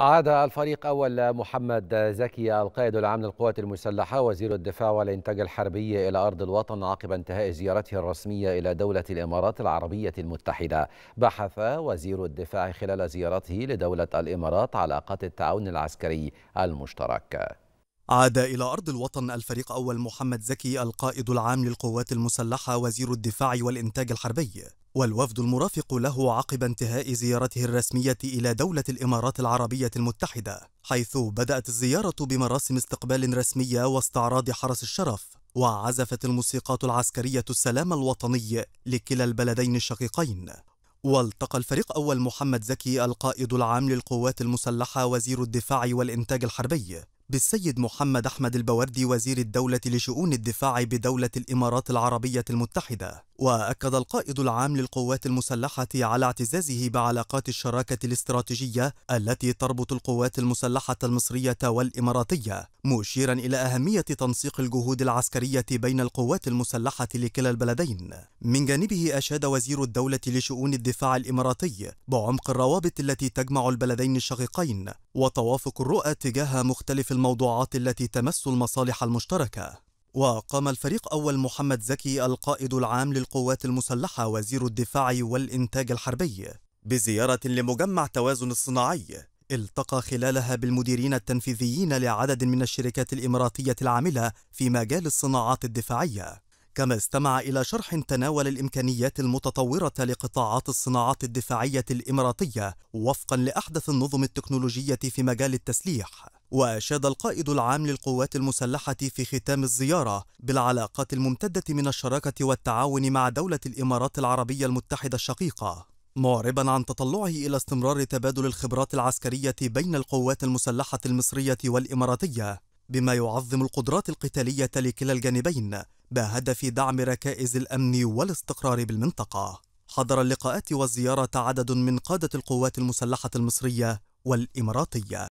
عاد الفريق أول محمد زكي القائد العام للقوات المسلحة وزير الدفاع والإنتاج الحربي إلى أرض الوطن عقب انتهاء زيارته الرسمية إلى دولة الإمارات العربية المتحدة بحث وزير الدفاع خلال زيارته لدولة الإمارات علاقات التعاون العسكري المشترك عاد إلى أرض الوطن الفريق أول محمد زكي القائد العام للقوات المسلحة وزير الدفاع والإنتاج الحربي والوفد المرافق له عقب انتهاء زيارته الرسمية إلى دولة الإمارات العربية المتحدة حيث بدأت الزيارة بمراسم استقبال رسمية واستعراض حرس الشرف وعزفت الموسيقات العسكرية السلام الوطني لكلا البلدين الشقيقين والتقى الفريق أول محمد زكي القائد العام للقوات المسلحة وزير الدفاع والإنتاج الحربي بالسيد محمد أحمد البوردي وزير الدولة لشؤون الدفاع بدولة الإمارات العربية المتحدة وأكد القائد العام للقوات المسلحة على اعتزازه بعلاقات الشراكة الاستراتيجية التي تربط القوات المسلحة المصرية والإماراتية مشيرا إلى أهمية تنسيق الجهود العسكرية بين القوات المسلحة لكلا البلدين من جانبه أشاد وزير الدولة لشؤون الدفاع الإماراتي بعمق الروابط التي تجمع البلدين الشقيقين وتوافق الرؤى تجاه مختلف الموضوعات التي تمس المصالح المشتركة وقام الفريق أول محمد زكي القائد العام للقوات المسلحة وزير الدفاع والإنتاج الحربي بزيارة لمجمع توازن الصناعي التقى خلالها بالمديرين التنفيذيين لعدد من الشركات الإماراتية العاملة في مجال الصناعات الدفاعية كما استمع إلى شرح تناول الإمكانيات المتطورة لقطاعات الصناعات الدفاعية الإماراتية وفقا لأحدث النظم التكنولوجية في مجال التسليح وأشاد القائد العام للقوات المسلحة في ختام الزيارة بالعلاقات الممتدة من الشراكة والتعاون مع دولة الإمارات العربية المتحدة الشقيقة معربا عن تطلعه الى استمرار تبادل الخبرات العسكريه بين القوات المسلحه المصريه والاماراتيه بما يعظم القدرات القتاليه لكلا الجانبين بهدف دعم ركائز الأمن والاستقرار بالمنطقة حضر اللقاءات والزيارة عدد من قادة القوات المسلحة المصرية والإماراتية